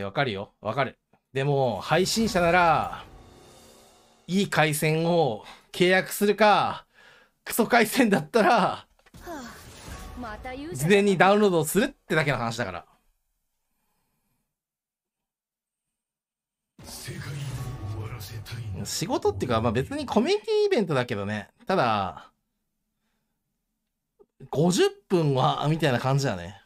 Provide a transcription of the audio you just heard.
や、わかるよ。わかる。でも、配信者なら、いい回線を契約するか、クソ回線だったら、事前にダウンロードするってだけの話だから。仕事っていうか、まあ、別にコミュニティイベントだけどね。ただ、50分は、みたいな感じだね。